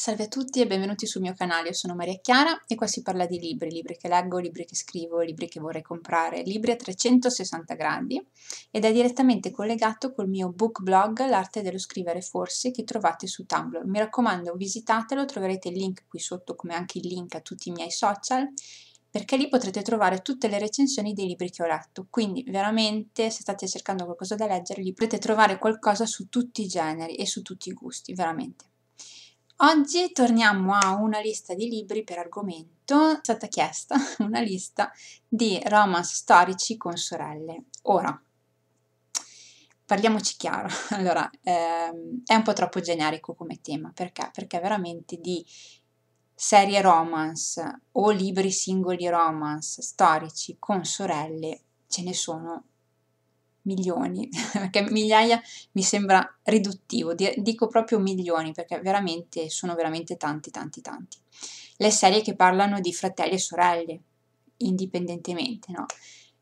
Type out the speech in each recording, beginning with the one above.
Salve a tutti e benvenuti sul mio canale, io sono Maria Chiara e qua si parla di libri, libri che leggo, libri che scrivo, libri che vorrei comprare, libri a 360 gradi ed è direttamente collegato col mio book blog L'arte dello scrivere forse che trovate su Tumblr. Mi raccomando visitatelo, troverete il link qui sotto come anche il link a tutti i miei social perché lì potrete trovare tutte le recensioni dei libri che ho letto. Quindi veramente se state cercando qualcosa da leggere lì potete trovare qualcosa su tutti i generi e su tutti i gusti, veramente. Oggi torniamo a una lista di libri per argomento, è stata chiesta una lista di romance storici con sorelle. Ora, parliamoci chiaro, allora ehm, è un po' troppo generico come tema, perché? Perché veramente di serie romance o libri singoli romance storici con sorelle ce ne sono milioni, perché migliaia mi sembra riduttivo, dico proprio milioni perché veramente sono veramente tanti, tanti, tanti. Le serie che parlano di fratelli e sorelle, indipendentemente, no?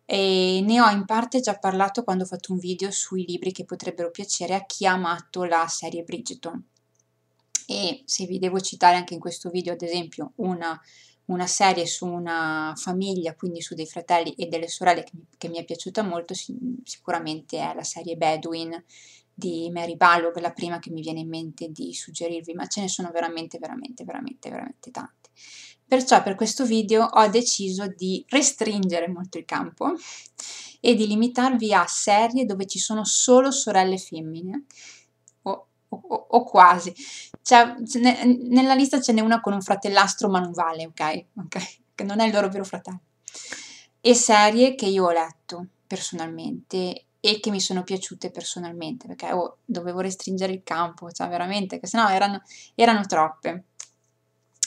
E ne ho in parte già parlato quando ho fatto un video sui libri che potrebbero piacere a chi ha amato la serie Bridgeton. E se vi devo citare anche in questo video, ad esempio, una una serie su una famiglia, quindi su dei fratelli e delle sorelle che, che mi è piaciuta molto, sicuramente è la serie Bedouin di Mary Balog, la prima che mi viene in mente di suggerirvi, ma ce ne sono veramente, veramente, veramente, veramente tante. Perciò per questo video ho deciso di restringere molto il campo e di limitarvi a serie dove ci sono solo sorelle femmine, o, o, o quasi, cioè, ne, nella lista ce n'è una con un fratellastro, ma non vale, ok? Che non è il loro vero fratello. E serie che io ho letto personalmente e che mi sono piaciute personalmente, perché oh, dovevo restringere il campo, cioè veramente, che sennò erano, erano troppe.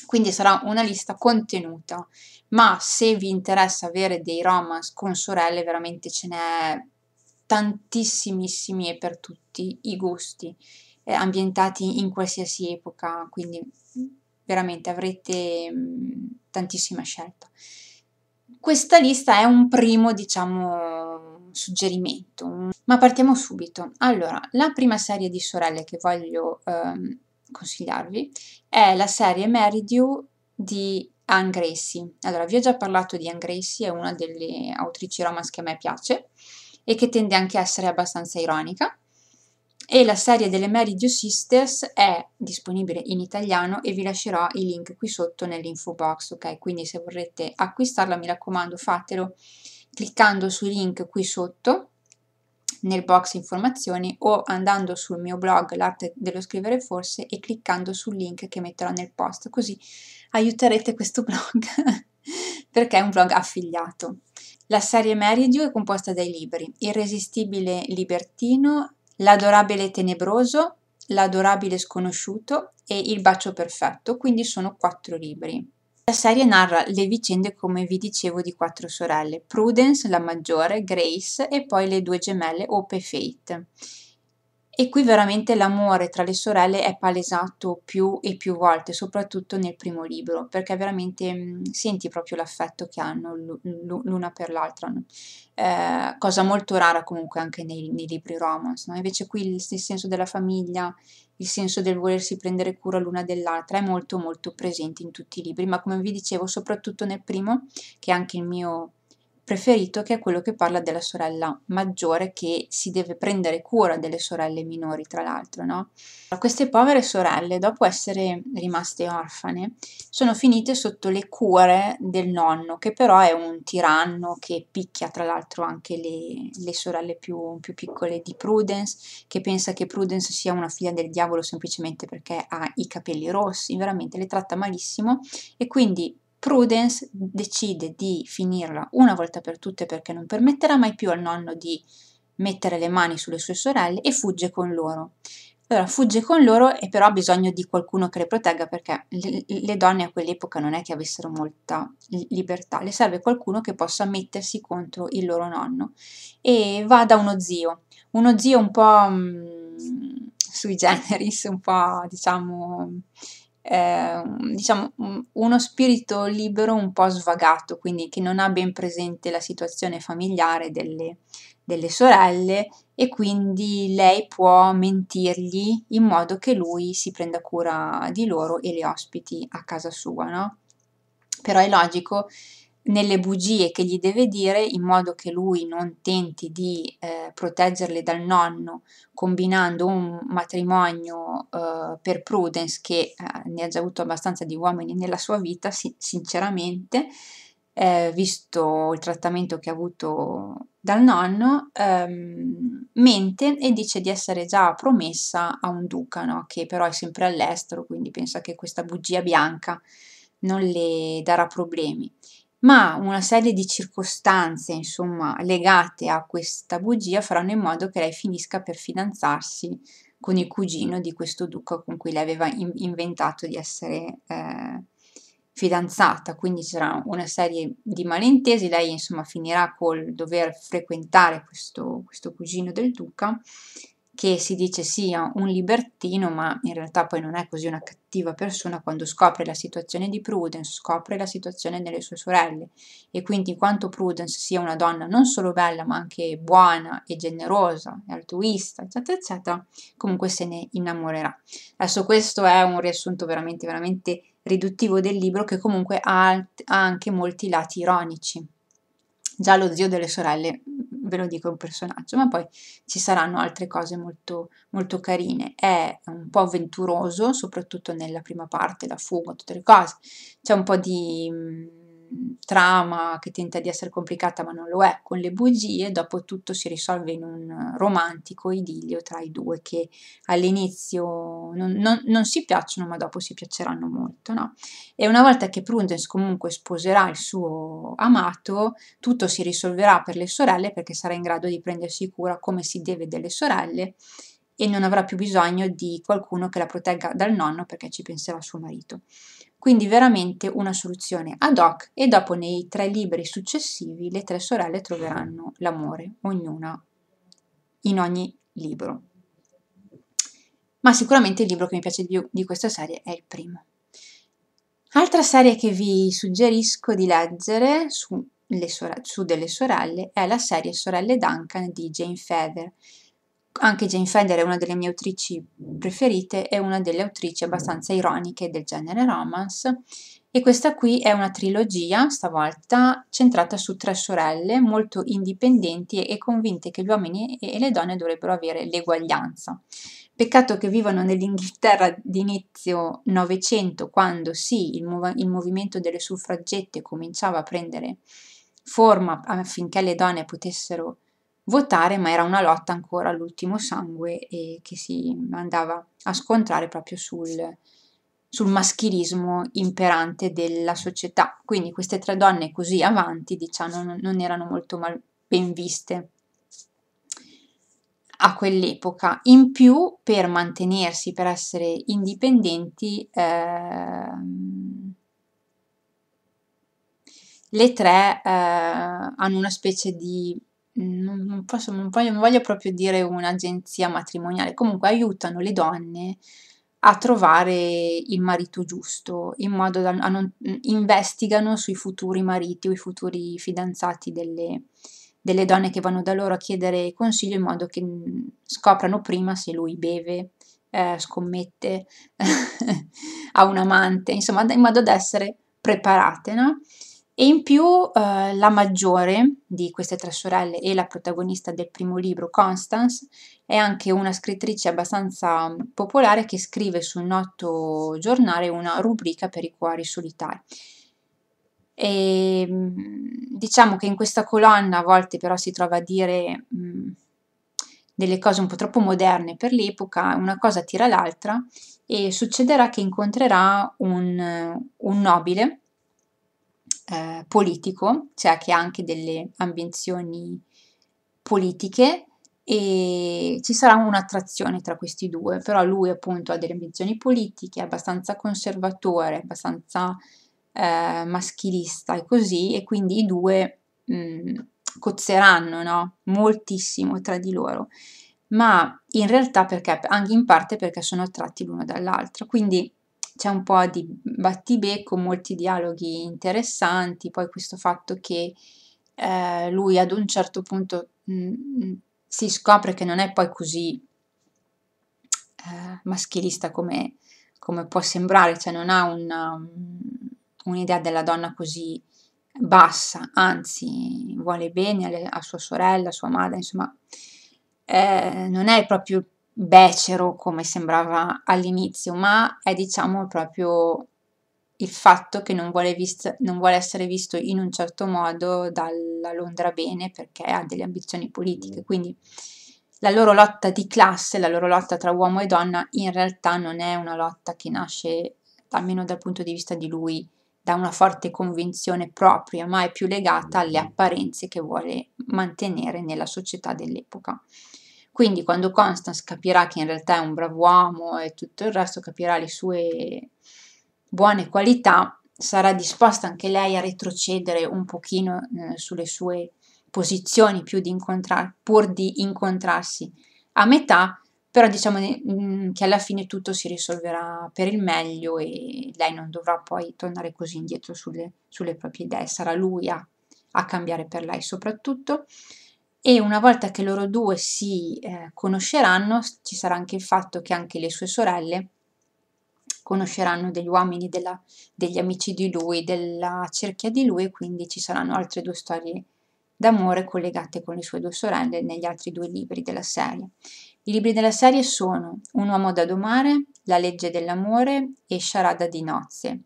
Quindi sarà una lista contenuta, ma se vi interessa avere dei romance con sorelle, veramente ce n'è tantissimissimi e per tutti i gusti eh, ambientati in qualsiasi epoca, quindi mm, veramente avrete mh, mm, tantissima scelta. Questa lista è un primo, diciamo, suggerimento, ma partiamo subito. Allora, la prima serie di sorelle che voglio ehm, consigliarvi è la serie Meridew di Anne Gracie. Allora, vi ho già parlato di Anne Gracie, è una delle autrici romance che a me piace e che tende anche a essere abbastanza ironica e la serie delle Mary Jo Sisters è disponibile in italiano e vi lascerò i link qui sotto nell'info box, ok? Quindi se vorrete acquistarla mi raccomando fatelo cliccando sui link qui sotto nel box informazioni o andando sul mio blog l'arte dello scrivere forse e cliccando sul link che metterò nel post così aiuterete questo blog perché è un blog affiliato. La serie Meridio è composta dai libri Irresistibile Libertino, l'adorabile tenebroso, l'adorabile sconosciuto e il bacio perfetto, quindi sono quattro libri. La serie narra le vicende, come vi dicevo, di quattro sorelle, Prudence, la maggiore, Grace e poi le due gemelle Hope e Fate e qui veramente l'amore tra le sorelle è palesato più e più volte, soprattutto nel primo libro, perché veramente mh, mm, senti proprio l'affetto che hanno l'una per l'altra, eh, cosa molto rara comunque anche nei, nei libri romance, no? invece qui il, il senso della famiglia, il senso del volersi prendere cura l'una dell'altra è molto molto presente in tutti i libri, ma come vi dicevo soprattutto nel primo, che è anche il mio preferito che è quello che parla della sorella maggiore che si deve prendere cura delle sorelle minori, tra l'altro, no? Queste povere sorelle, dopo essere rimaste orfane, sono finite sotto le cure del nonno, che però è un tiranno che picchia tra l'altro anche le, le sorelle più, più piccole di Prudence, che pensa che Prudence sia una figlia del diavolo semplicemente perché ha i capelli rossi, veramente le tratta malissimo e quindi Prudence decide di finirla una volta per tutte perché non permetterà mai più al nonno di mettere le mani sulle sue sorelle e fugge con loro. Allora fugge con loro e però ha bisogno di qualcuno che le protegga perché le, donne a quell'epoca non è che avessero molta libertà, le serve qualcuno che possa mettersi contro il loro nonno e va da uno zio, uno zio un po' mh, mm, sui generis, un po' diciamo Ehm, diciamo, mm, uno spirito libero un po' svagato, quindi che non ha ben presente la situazione familiare delle, delle sorelle e quindi lei può mentirgli in modo che lui si prenda cura di loro e le ospiti a casa sua, no? Però è logico nelle bugie che gli deve dire in modo che lui non tenti di eh, proteggerle dal nonno combinando un matrimonio eh, per Prudence che eh, ne ha già avuto abbastanza di uomini nella sua vita si- sinceramente eh, visto il trattamento che ha avuto dal nonno ehm, mente e dice di essere già promessa a un duca no? che però è sempre all'estero quindi pensa che questa bugia bianca non le darà problemi ma una serie di circostanze, insomma, legate a questa bugia faranno in modo che lei finisca per fidanzarsi con il cugino di questo duca con cui lei aveva in- inventato di essere eh, fidanzata, quindi ci sarà una serie di malintesi, lei insomma finirà col dover frequentare questo, questo cugino del duca che si dice sia un libertino, ma in realtà poi non è così una cattiva persona quando scopre la situazione di Prudence, scopre la situazione delle sue sorelle e quindi in quanto Prudence sia una donna non solo bella, ma anche buona e generosa e altruista, eccetera, eccetera, comunque se ne innamorerà. Adesso questo è un riassunto veramente, veramente riduttivo del libro che comunque ha, ha anche molti lati ironici. Già lo zio delle sorelle ve lo dico, un personaggio, ma poi ci saranno altre cose molto, molto carine. È un po' avventuroso, soprattutto nella prima parte, la fuga, tutte le cose. C'è un po' di mm, trama che tenta di essere complicata ma non lo è, con le bugie, dopo tutto si risolve in un romantico idillio tra i due che all'inizio non, non, non si piacciono ma dopo si piaceranno molto. No? E una volta che Prudence comunque sposerà il suo amato, tutto si risolverà per le sorelle perché sarà in grado di prendersi cura come si deve delle sorelle e non avrà più bisogno di qualcuno che la protegga dal nonno perché ci penserà suo marito. Quindi veramente una soluzione ad hoc e dopo nei tre libri successivi le tre sorelle troveranno l'amore, ognuna in ogni libro. Ma sicuramente il libro che mi piace di più di questa serie è il primo. Altra serie che vi suggerisco di leggere su, sor- su delle sorelle è la serie Sorelle Duncan di Jane Feather anche Jane Fender è una delle mie autrici preferite, è una delle autrici abbastanza ironiche del genere romance e questa qui è una trilogia, stavolta centrata su tre sorelle molto indipendenti e convinte che gli uomini e le donne dovrebbero avere l'eguaglianza. Peccato che vivano nell'Inghilterra d'inizio Novecento, quando sì, il, mov- il movimento delle suffragette cominciava a prendere forma affinché le donne potessero votare, ma era una lotta ancora all'ultimo sangue e che si andava a scontrare proprio sul, sul maschilismo imperante della società. Quindi queste tre donne così avanti, diciamo, non, non erano molto mal, ben viste a quell'epoca. In più, per mantenersi, per essere indipendenti, ehm, le tre eh, hanno una specie di non, non, voglio, non voglio proprio dire un'agenzia matrimoniale, comunque aiutano le donne a trovare il marito giusto, in modo da non, investigano sui futuri mariti o i futuri fidanzati delle, delle, donne che vanno da loro a chiedere consiglio in modo che mm, scoprano prima se lui beve, eh, scommette, ha un amante, insomma in modo da essere preparate, no? E in più eh, la maggiore di queste tre sorelle e la protagonista del primo libro, Constance, è anche una scrittrice abbastanza mm, popolare che scrive sul noto giornale una rubrica per i cuori solitari. E, mm, diciamo che in questa colonna a volte però si trova a dire mh, mm, delle cose un po' troppo moderne per l'epoca, una cosa tira l'altra e succederà che incontrerà un, un nobile eh, politico, cioè che ha anche delle ambizioni politiche e ci sarà un'attrazione tra questi due, però lui appunto ha delle ambizioni politiche, è abbastanza conservatore, abbastanza eh, maschilista e così, e quindi i due mh, mm, cozzeranno no? moltissimo tra di loro, ma in realtà perché, anche in parte perché sono attratti l'uno dall'altro, quindi c'è un po' di battibecco, molti dialoghi interessanti, poi questo fatto che eh, lui ad un certo punto mh, mm, mm, si scopre che non è poi così eh, maschilista come, come, può sembrare, cioè non ha una, mm, un'idea della donna così bassa, anzi vuole bene a sua sorella, a sua madre, insomma eh, non è proprio il becero come sembrava all'inizio, ma è diciamo proprio il fatto che non vuole, vist- non vuole, essere visto in un certo modo dalla Londra bene perché ha delle ambizioni politiche. Mm. Quindi la loro lotta di classe, la loro lotta tra uomo e donna, in realtà non è una lotta che nasce, almeno dal punto di vista di lui, da una forte convinzione propria, ma è più legata alle mm. apparenze che vuole mantenere nella società dell'epoca. Quindi quando Constance capirà che in realtà è un bravo uomo e tutto il resto, capirà le sue buone qualità, sarà disposta anche lei a retrocedere un pochino eh, sulle sue posizioni più di incontra- pur di incontrarsi a metà, però diciamo mh, mm, che alla fine tutto si risolverà per il meglio e lei non dovrà poi tornare così indietro sulle, sulle proprie idee, sarà lui a, a cambiare per lei soprattutto e una volta che loro due si eh, conosceranno ci sarà anche il fatto che anche le sue sorelle conosceranno degli uomini, della, degli amici di lui, della cerchia di lui e quindi ci saranno altre due storie d'amore collegate con le sue due sorelle negli altri due libri della serie. I libri della serie sono Un uomo da domare, La legge dell'amore e Sharada di nozze.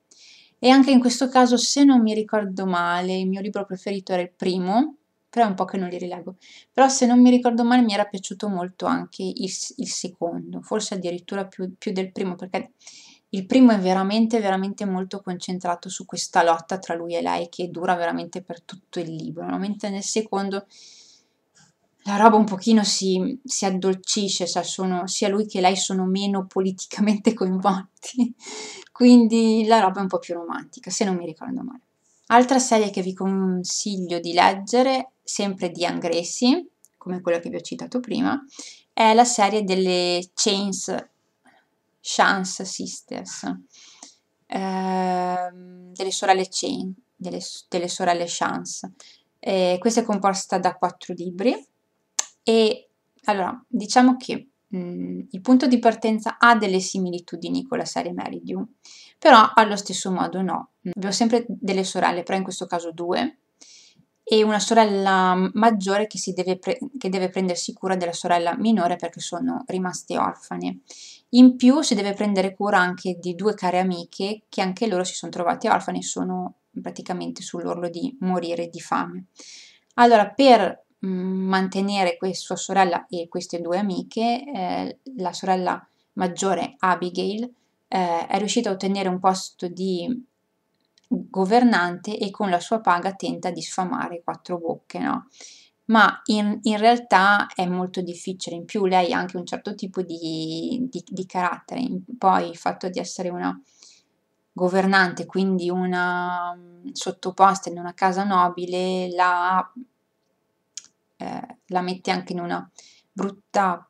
E anche in questo caso, se non mi ricordo male, il mio libro preferito era il primo, però è un po' che non li rileggo. Però se non mi ricordo male mi era piaciuto molto anche il, il secondo, forse addirittura più, più, del primo, perché il primo è veramente, veramente molto concentrato su questa lotta tra lui e lei che dura veramente per tutto il libro, no? mentre nel secondo la roba un pochino si, si addolcisce, cioè sono, sia lui che lei sono meno politicamente coinvolti, quindi la roba è un po' più romantica, se non mi ricordo male. Altra serie che vi consiglio di leggere, sempre di Angressi, come quella che vi ho citato prima, è la serie delle Chains Chance Sisters, eh, delle sorelle Chain, delle, delle sorelle Chance. Eh, questa è composta da quattro libri e allora diciamo che mh, il punto di partenza ha delle similitudini con la serie Meridium, però allo stesso modo no. Abbiamo sempre delle sorelle, però in questo caso due, e una sorella maggiore che, deve, pre- che deve prendersi cura della sorella minore perché sono rimaste orfane. In più si deve prendere cura anche di due care amiche che anche loro si sono trovate orfane e sono praticamente sull'orlo di morire di fame. Allora, per Mhmm, mantenere sua sorella e queste due amiche, eh, la sorella maggiore Abigail eh, è riuscita a ottenere un posto di governante e con la sua paga tenta di sfamare quattro bocche, no? Ma in, in, realtà è molto difficile, in più lei ha anche un certo tipo di, di, di carattere, poi il fatto di essere una governante, quindi una mhmm, sottoposta in una casa nobile, la eh, la mette anche in una brutta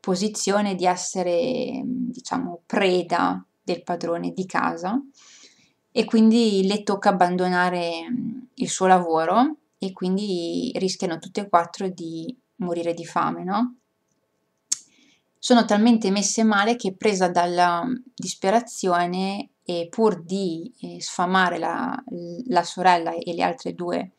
posizione di essere, diciamo, preda del padrone di casa e quindi le tocca abbandonare mm, il suo lavoro e quindi rischiano tutte e quattro di morire di fame, no? Sono talmente messe male che presa dalla mm, disperazione e pur di eh, sfamare la, la sorella e le altre due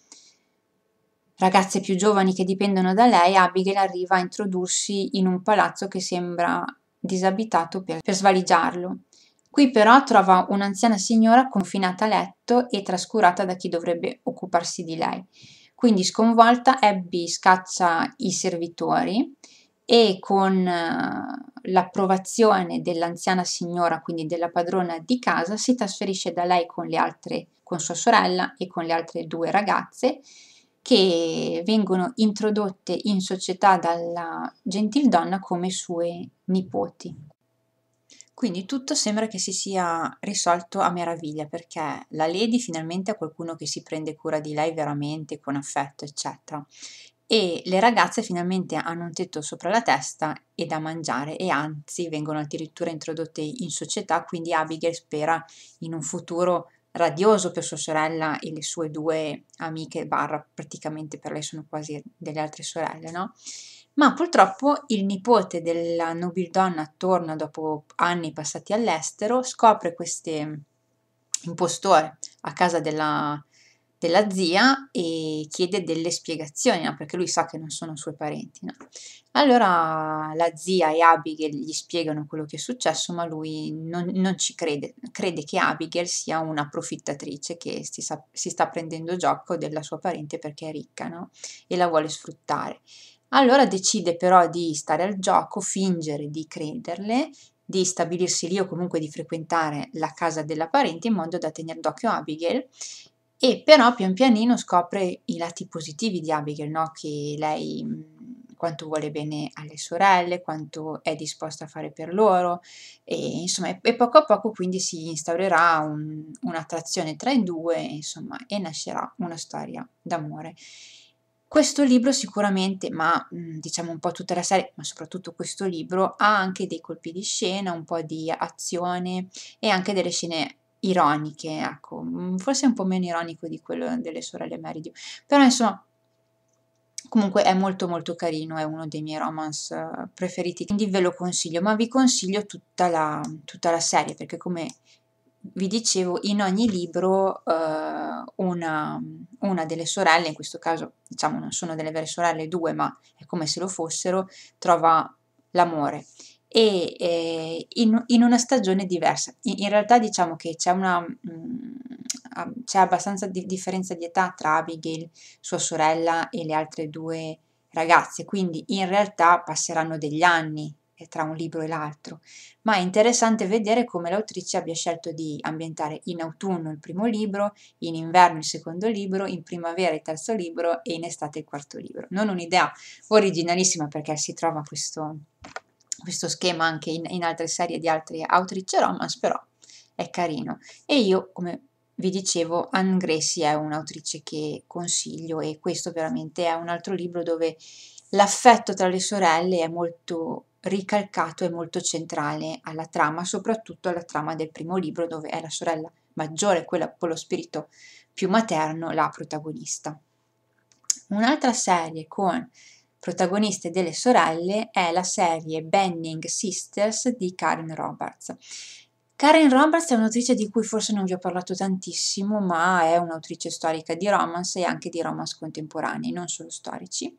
ragazze più giovani che dipendono da lei, Abigail arriva a introdursi in un palazzo che sembra disabitato per, per svaligiarlo. Qui però trova un'anziana signora confinata a letto e trascurata da chi dovrebbe occuparsi di lei. Quindi sconvolta, Abby scaccia i servitori e con eh, l'approvazione dell'anziana signora, quindi della padrona di casa, si trasferisce da lei con le altre, con sua sorella e con le altre due ragazze che vengono introdotte in società dalla gentildonna come sue nipoti. Quindi tutto sembra che si sia risolto a meraviglia perché la Lady finalmente ha qualcuno che si prende cura di lei veramente con affetto, eccetera. E le ragazze finalmente hanno un tetto sopra la testa e da mangiare e anzi vengono addirittura introdotte in società, quindi Abigail spera in un futuro radioso per sua sorella e le sue due amiche, barra praticamente per lei sono quasi delle altre sorelle, no? Ma purtroppo il nipote della nobildonna torna dopo anni passati all'estero, scopre questo impostore a casa della, della zia e chiede delle spiegazioni, no? perché lui sa che non sono suoi parenti. No? Allora la zia e Abigail gli spiegano quello che è successo, ma lui non, non ci crede, crede che Abigail sia una profittatrice che si, sa, si, sta prendendo gioco della sua parente perché è ricca no? e la vuole sfruttare. Allora decide però di stare al gioco, fingere di crederle di stabilirsi lì o comunque di frequentare la casa della parente in modo da tenere d'occhio Abigail e però pian pianino scopre i lati positivi di Abigail, no? che lei mm, quanto vuole bene alle sorelle, quanto è disposta a fare per loro e insomma e poco a poco quindi si instaurerà un, un'attrazione tra i due insomma e nascerà una storia d'amore. Questo libro sicuramente, ma mm, diciamo un po' tutta la serie, ma soprattutto questo libro, ha anche dei colpi di scena, un po' di azione e anche delle scene ironiche, ecco, mm, forse un po' meno ironico di quello delle sorelle Meridio, però insomma comunque è molto molto carino, è uno dei miei romance eh, preferiti, quindi ve lo consiglio, ma vi consiglio tutta la, tutta la serie perché come vi dicevo in ogni libro eh, una, una, delle sorelle, in questo caso diciamo non sono delle vere sorelle due, ma è come se lo fossero, trova l'amore e eh, in, in, una stagione diversa. In, in realtà diciamo che c'è, una, mh, mm, c'è abbastanza di differenza di età tra Abigail, sua sorella e le altre due ragazze, quindi in realtà passeranno degli anni eh, tra un libro e l'altro, ma è interessante vedere come l'autrice abbia scelto di ambientare in autunno il primo libro, in inverno il secondo libro, in primavera il terzo libro e in estate il quarto libro. Non un'idea originalissima perché si trova questo questo schema anche in, in altre serie di altri outreach romance, però è carino. E io, come vi dicevo, Anne Gracie è un'autrice che consiglio e questo veramente è un altro libro dove l'affetto tra le sorelle è molto ricalcato e molto centrale alla trama, soprattutto alla trama del primo libro dove è la sorella maggiore, quella con lo spirito più materno, la protagonista. Un'altra serie con protagoniste delle sorelle è la serie Benning Sisters di Karen Roberts. Karen Roberts è un'autrice di cui forse non vi ho parlato tantissimo, ma è un'autrice storica di romance e anche di romance contemporanei, non solo storici.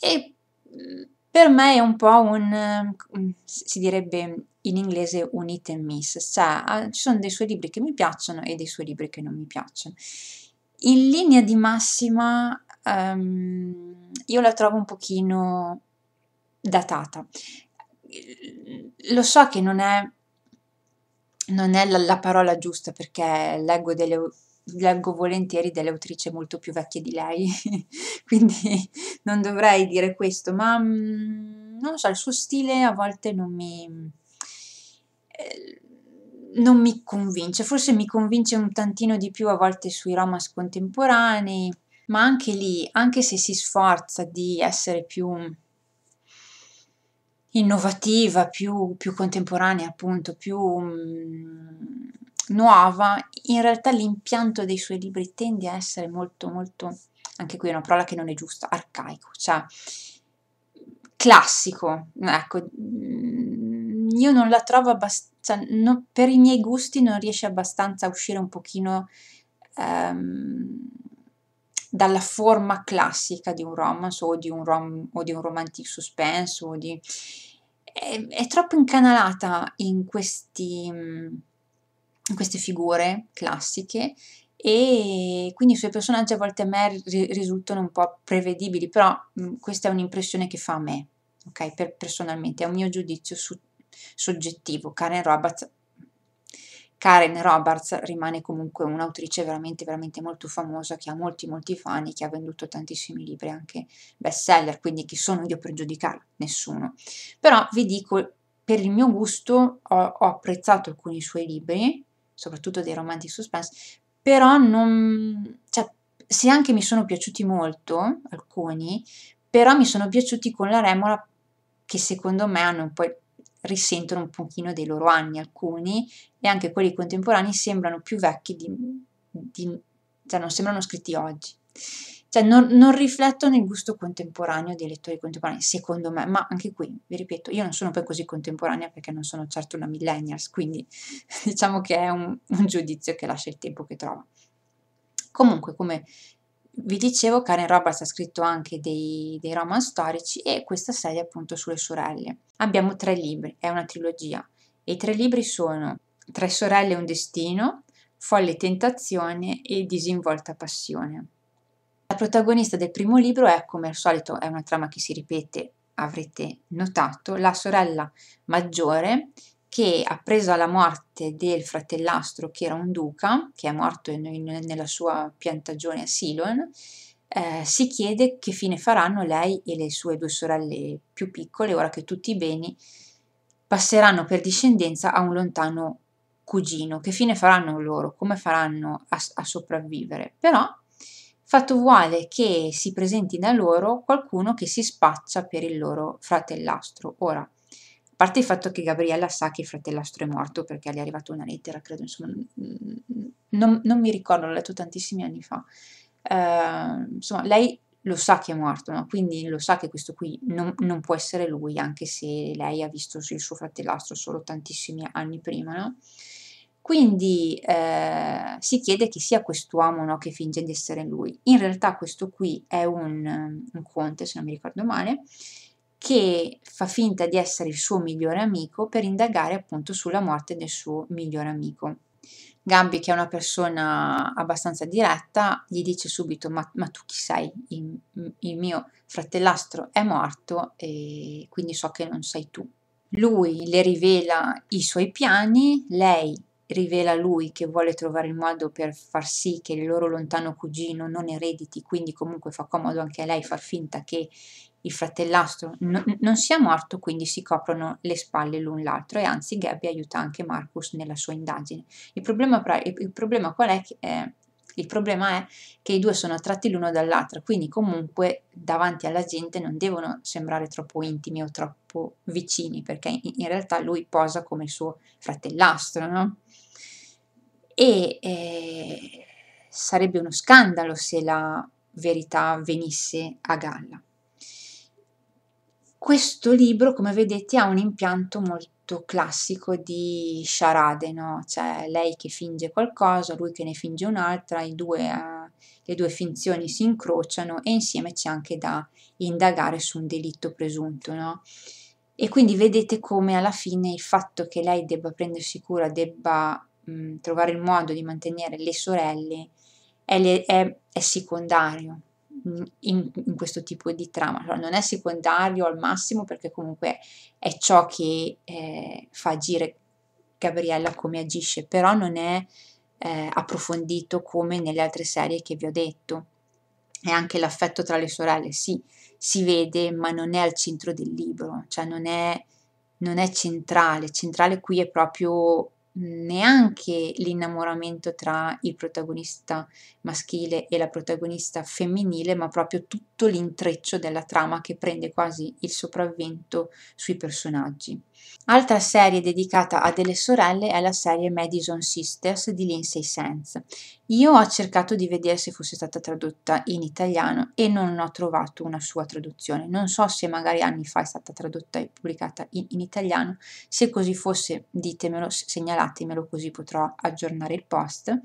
E mm, per me è un po' un, mm, si direbbe in inglese un hit and miss, cioè ah, ci sono dei suoi libri che mi piacciono e dei suoi libri che non mi piacciono. In linea di massima um, io la trovo un pochino datata. Lo so che non è, non è la, la parola giusta perché leggo delle leggo volentieri delle autrici molto più vecchie di lei, quindi non dovrei dire questo, ma mm, non so, il suo stile a volte non mi, eh, non mi convince, forse mi convince un tantino di più a volte sui romance contemporanei, ma anche lì, anche se si sforza di essere più innovativa, più, più contemporanea, appunto, più mh, mm, nuova, in realtà l'impianto dei suoi libri tende a essere molto, molto, anche qui è una parola che non è giusta, arcaico, cioè classico, ecco, mm, io non la trovo abbastanza, cioè, no, per i miei gusti non riesce abbastanza a uscire un pochino ehm, dalla forma classica di un romance o di un, rom, o di un romantic suspense o di... È, è troppo incanalata in, questi, in queste figure classiche e quindi i suoi personaggi a volte a me risultano un po' prevedibili, però questa è un'impressione che fa a me, ok? Per, personalmente, è un mio giudizio su, soggettivo. Karen Roberts Karen Roberts rimane comunque un'autrice veramente, veramente molto famosa che ha molti, molti fan e che ha venduto tantissimi libri anche bestseller, quindi chi sono io per giudicarla? Nessuno. Però vi dico, per il mio gusto ho, ho apprezzato alcuni suoi libri, soprattutto dei romanti suspense, però non... Cioè, se anche mi sono piaciuti molto, alcuni, però mi sono piaciuti con la remola che secondo me hanno un po' risentono un pochino dei loro anni alcuni e anche quelli contemporanei sembrano più vecchi di, di cioè non sembrano scritti oggi cioè non, non, riflettono il gusto contemporaneo dei lettori contemporanei, secondo me, ma anche qui, vi ripeto, io non sono poi così contemporanea perché non sono certo una millennials, quindi diciamo che è un, un giudizio che lascia il tempo che trova. Comunque, come vi dicevo, Karen Roberts ha scritto anche dei, dei roman storici e questa serie appunto sulle sorelle. Abbiamo tre libri, è una trilogia. E i tre libri sono Tre sorelle e un destino, Folle tentazione e Disinvolta passione. La protagonista del primo libro è, come al solito, è una trama che si ripete, avrete notato, la sorella maggiore che appreso alla morte del fratellastro che era un duca, che è morto in, in, nella sua piantagione a Silon, eh, si chiede che fine faranno lei e le sue due sorelle più piccole ora che tutti i beni passeranno per discendenza a un lontano cugino. Che fine faranno loro? Come faranno a, a sopravvivere? Però, fatto vuole che si presenti da loro qualcuno che si spaccia per il loro fratellastro. Ora, parte il fatto che Gabriella sa che il fratellastro è morto perché gli è arrivata una lettera, credo, insomma, non, non mi ricordo, l'ho letto tantissimi anni fa. Uh, insomma, lei lo sa che è morto, no? quindi lo sa che questo qui non, non, può essere lui, anche se lei ha visto il suo fratellastro solo tantissimi anni prima. No? Quindi eh, si chiede chi sia quest'uomo no? che finge di essere lui. In realtà questo qui è un, un conte, se non mi ricordo male, che fa finta di essere il suo migliore amico per indagare appunto sulla morte del suo migliore amico. Gambi, che è una persona abbastanza diretta, gli dice subito: Ma, ma tu chi sei? Il, il, mio fratellastro è morto e quindi so che non sei tu. Lui le rivela i suoi piani, lei rivela a lui che vuole trovare il modo per far sì che il loro lontano cugino non erediti, quindi comunque fa comodo anche a lei far finta che il fratellastro. No, non sia morto, quindi si coprono le spalle l'un l'altro e anzi Gabby aiuta anche Marcus nella sua indagine. Il problema, il problema qual è? Che, eh, il problema è che i due sono attratti l'uno dall'altro, quindi comunque davanti alla gente non devono sembrare troppo intimi o troppo vicini, perché in, in realtà lui posa come il suo fratellastro, no? E eh, sarebbe uno scandalo se la verità venisse a galla. Questo libro, come vedete, ha un impianto molto classico di sciarade, no? cioè lei che finge qualcosa, lui che ne finge un'altra, due, eh, le due finzioni si incrociano e insieme c'è anche da indagare su un delitto presunto. No? E quindi vedete come alla fine il fatto che lei debba prendersi cura, debba mh, trovare il modo di mantenere le sorelle, è, è, è secondario Mm, in, in questo tipo di trama. Allora, non è secondario al massimo perché comunque è ciò che eh, fa agire Gabriella come agisce, però non è eh, approfondito come nelle altre serie che vi ho detto. E anche l'affetto tra le sorelle, sì, si vede, ma non è al centro del libro, cioè non è, non è centrale. Centrale qui è proprio neanche l'innamoramento tra il protagonista maschile e la protagonista femminile, ma proprio tutto fatto l'intreccio della trama che prende quasi il sopravvento sui personaggi. Altra serie dedicata a delle sorelle è la serie Madison Sisters di Lindsay Sands. Io ho cercato di vedere se fosse stata tradotta in italiano e non ho trovato una sua traduzione. Non so se magari anni fa è stata tradotta e pubblicata in, in italiano. Se così fosse, ditemelo, segnalatemelo così potrò aggiornare il post.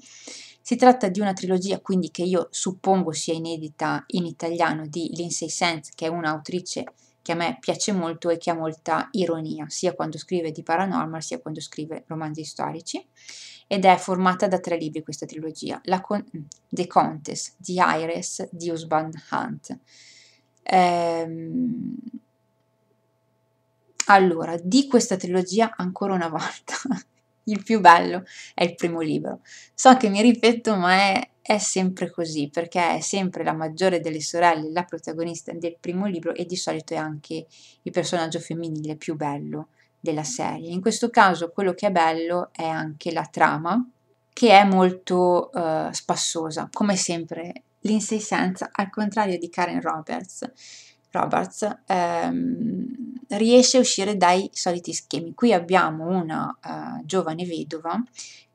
Si tratta di una trilogia quindi che io suppongo sia inedita in italiano di Lindsay Sands, che è un'autrice che a me piace molto e che ha molta ironia, sia quando scrive di paranormal sia quando scrive romanzi storici. Ed è formata da tre libri questa trilogia: Con- mm, The Contest, di Iris, di Usband Hunt. Ehm... Allora, di questa trilogia ancora una volta. il più bello è il primo libro. So che mi ripeto, ma è è sempre così, perché è sempre la maggiore delle sorelle la protagonista del primo libro e di solito è anche il personaggio femminile più bello della serie. In questo caso quello che è bello è anche la trama, che è molto uh, spassosa, come sempre. Lindsay Sands, al contrario di Karen Roberts, Roberts ehm, riesce a uscire dai soliti schemi. Qui abbiamo una uh, giovane vedova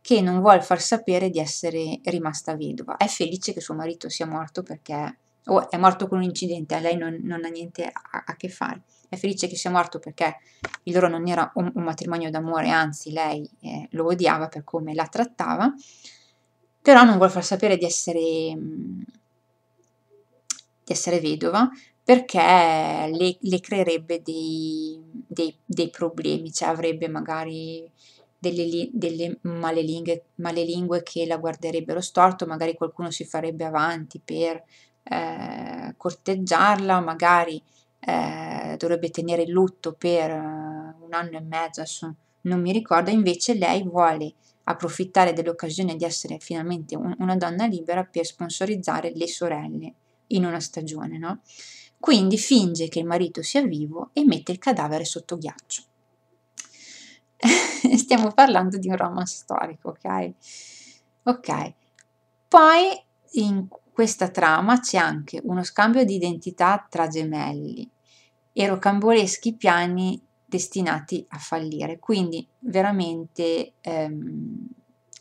che non vuole far sapere di essere rimasta vedova. È felice che suo marito sia morto perché o oh, è morto con un incidente, a lei non, non ha niente a, a, che fare. È felice che sia morto perché il loro non era un, un matrimonio d'amore, anzi lei eh, lo odiava per come la trattava, però non vuole far sapere di essere, mm, di essere vedova perché le, le creerebbe dei, dei, dei, problemi, cioè avrebbe magari delle, li, delle malelinghe, malelingue che la guarderebbero storto, magari qualcuno si farebbe avanti per eh, corteggiarla, magari eh, dovrebbe tenere il lutto per eh, un anno e mezzo, non mi ricordo, invece lei vuole approfittare dell'occasione di essere finalmente un, una donna libera per sponsorizzare le sorelle in una stagione, no? Quindi finge che il marito sia vivo e mette il cadavere sotto ghiaccio. stiamo parlando di un romanzo storico, ok? Ok, poi in questa trama c'è anche uno scambio di identità tra gemelli e rocamboleschi piani destinati a fallire, quindi veramente ehm,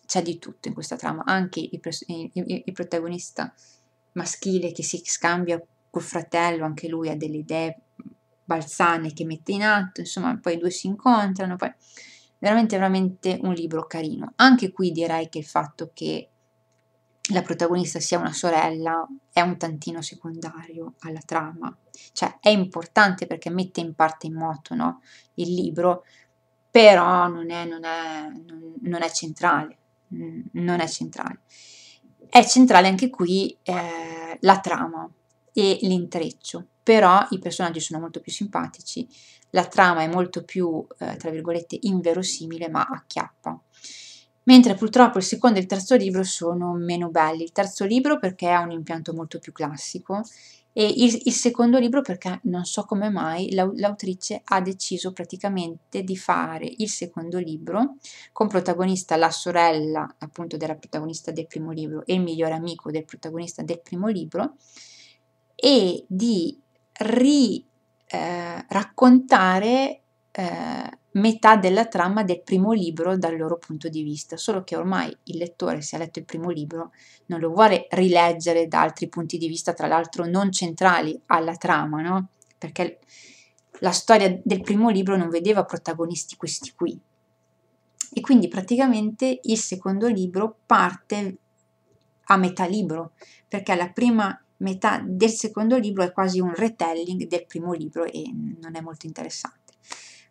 c'è di tutto in questa trama, anche il, il, il protagonista maschile che si scambia col fratello, anche lui ha delle idee balzane che mette in atto, insomma poi i due si incontrano, poi veramente veramente un libro carino. Anche qui direi che il fatto che la protagonista sia una sorella è un tantino secondario alla trama, cioè è importante perché mette in parte in moto no? il libro, però non è, non, è, non è, centrale, mm, non è centrale. È centrale anche qui eh, la trama e l'intreccio, però i personaggi sono molto più simpatici, la trama è molto più, eh, tra virgolette, inverosimile ma acchiappa. Mentre purtroppo il secondo e il terzo libro sono meno belli. Il terzo libro perché ha un impianto molto più classico e il, il secondo libro perché non so come mai l'autrice ha deciso praticamente di fare il secondo libro con protagonista la sorella appunto della protagonista del primo libro e il migliore amico del protagonista del primo libro e di ri eh, raccontare eh, metà della trama del primo libro dal loro punto di vista, solo che ormai il lettore, se ha letto il primo libro, non lo vuole rileggere da altri punti di vista, tra l'altro non centrali alla trama, no? Perché la storia del primo libro non vedeva protagonisti questi qui. E quindi praticamente il secondo libro parte a metà libro, perché la prima metà del secondo libro è quasi un retelling del primo libro e non è molto interessante.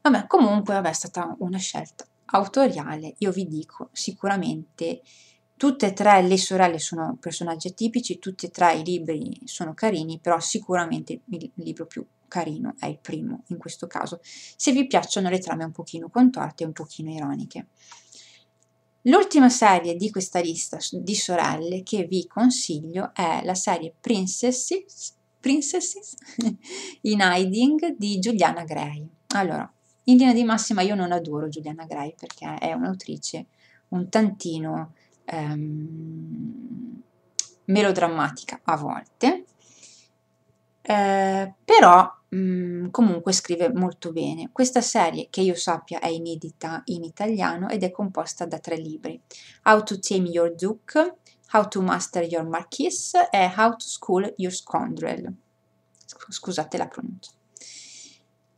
Vabbè, comunque vabbè, è stata una scelta autoriale, io vi dico sicuramente tutte e tre le sorelle sono personaggi atipici, tutti e tre i libri sono carini, però sicuramente il libro più carino è il primo in questo caso, se vi piacciono le trame un pochino contorte e un pochino ironiche. L'ultima serie di questa lista di sorelle che vi consiglio è la serie Princesses, Princesses in Hiding di Giuliana Gray. Allora, in linea di massima io non adoro Giuliana Gray perché è un'autrice un tantino ehm, melodrammatica a volte, eh, però Mm, comunque scrive molto bene. Questa serie, che io sappia, è inedita in italiano ed è composta da tre libri: How to Tame Your Duke, How to Master Your Marquis e How to School Your Scoundrel. Scusate la pronuncia.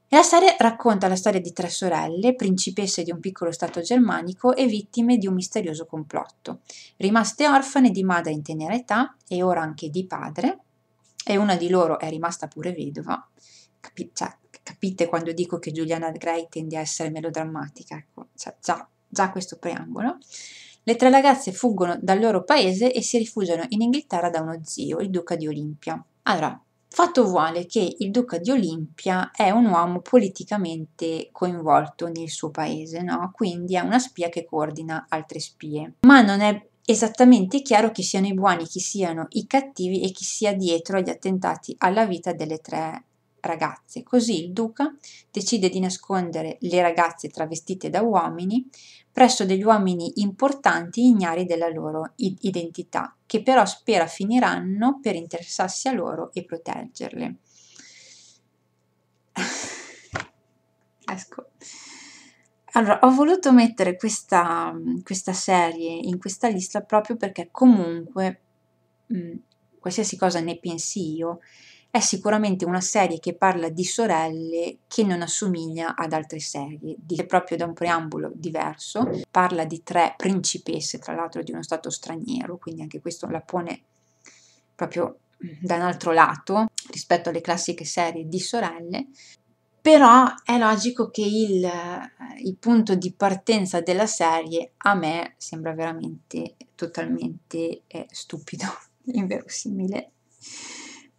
E la serie racconta la storia di tre sorelle, principesse di un piccolo stato germanico e vittime di un misterioso complotto. Rimaste orfane di madre in tenera età e ora anche di padre, e una di loro è rimasta pure vedova, capi- cioè, capite quando dico che Juliana Gray tende a essere melodrammatica, ecco, cioè, già, già questo preambolo. Le tre ragazze fuggono dal loro paese e si rifugiano in Inghilterra da uno zio, il duca di Olimpia. Allora, Fatto vuole che il duca di Olimpia è un uomo politicamente coinvolto nel suo paese, no? quindi è una spia che coordina altre spie. Ma non è esattamente chiaro chi siano i buoni, chi siano i cattivi e chi sia dietro agli attentati alla vita delle tre ragazze. Così il duca decide di nascondere le ragazze travestite da uomini presso degli uomini importanti ignari della loro identità, che però spera finiranno per interessarsi a loro e proteggerle. Esco. Allora, ho voluto mettere questa, questa, serie in questa lista proprio perché comunque, mh, qualsiasi cosa ne pensi io, è sicuramente una serie che parla di sorelle che non assomiglia ad altre serie, è proprio da un preambolo diverso, parla di tre principesse, tra l'altro di uno stato straniero, quindi anche questo la pone proprio da un altro lato rispetto alle classiche serie di sorelle, però è logico che il, il, punto di partenza della serie a me sembra veramente totalmente eh, stupido, inverosimile.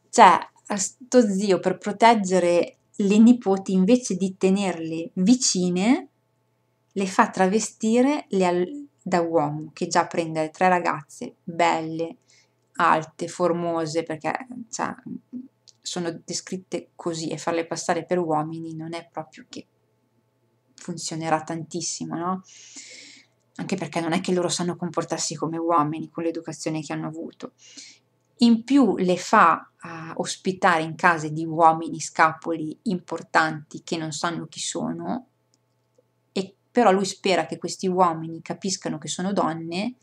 Cioè, a sto zio per proteggere le nipoti, invece di tenerle vicine, le fa travestire le, da uomo, che già prende tre ragazze belle, alte, formose, perché cioè, sono descritte così e farle passare per uomini non è proprio che funzionerà tantissimo, no? Anche perché non è che loro sanno comportarsi come uomini con l'educazione che hanno avuto in più le fa eh, ospitare in case di uomini scapoli importanti che non sanno chi sono, e però lui spera che questi uomini capiscano che sono donne,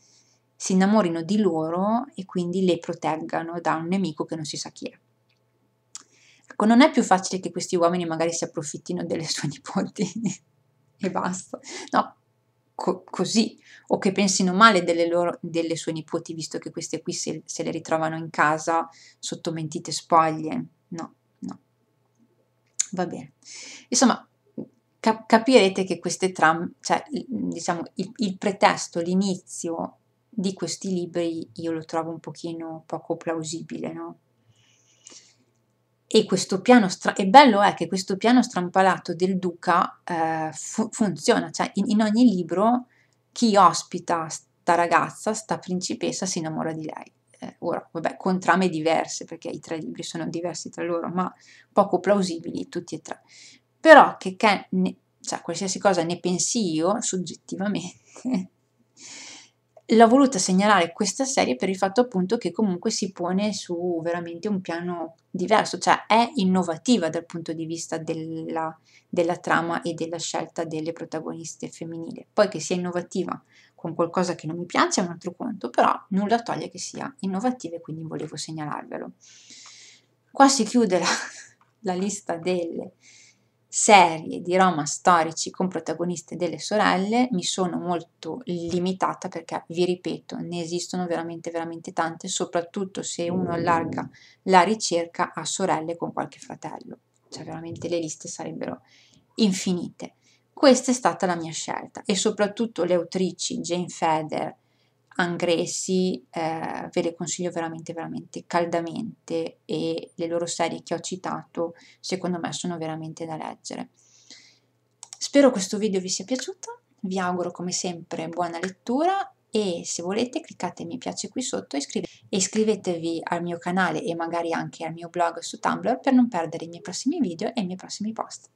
si innamorino di loro e quindi le proteggano da un nemico che non si sa chi è. Ecco, non è più facile che questi uomini magari si approfittino delle sue nipoti e basta. No, co- così o che pensino male delle, loro, delle, sue nipoti, visto che queste qui se, se le ritrovano in casa sotto mentite spoglie. No, no. Va bene. Insomma, capirete che queste trame, cioè diciamo il, il, pretesto, l'inizio di questi libri io lo trovo un pochino poco plausibile, no? E questo piano stra- e bello è che questo piano strampalato del Duca eh, fu- funziona, cioè in, in ogni libro chi ospita sta ragazza, sta principessa, si innamora di lei. Eh, ora, vabbè, con trame diverse, perché i tre libri sono diversi tra loro, ma poco plausibili tutti e tre. Però che, che ne, cioè, qualsiasi cosa ne pensi io, soggettivamente, l'ho voluta segnalare questa serie per il fatto appunto che comunque si pone su veramente un piano diverso, cioè è innovativa dal punto di vista della, della trama e della scelta delle protagoniste femminili. Poi che sia innovativa con qualcosa che non mi piace è un altro conto, però nulla toglie che sia innovativa e quindi volevo segnalarvelo. Qua si chiude la, la lista delle serie di Roma storici con protagoniste delle sorelle mi sono molto limitata perché vi ripeto ne esistono veramente veramente tante soprattutto se uno allarga la ricerca a sorelle con qualche fratello cioè veramente le liste sarebbero infinite questa è stata la mia scelta e soprattutto le autrici Jane Feder Angressi eh, ve le consiglio veramente veramente caldamente e le loro serie che ho citato secondo me sono veramente da leggere. Spero questo video vi sia piaciuto, vi auguro come sempre buona lettura e se volete cliccate mi piace qui sotto e iscrivetevi al mio canale e magari anche al mio blog su Tumblr per non perdere i miei prossimi video e i miei prossimi post.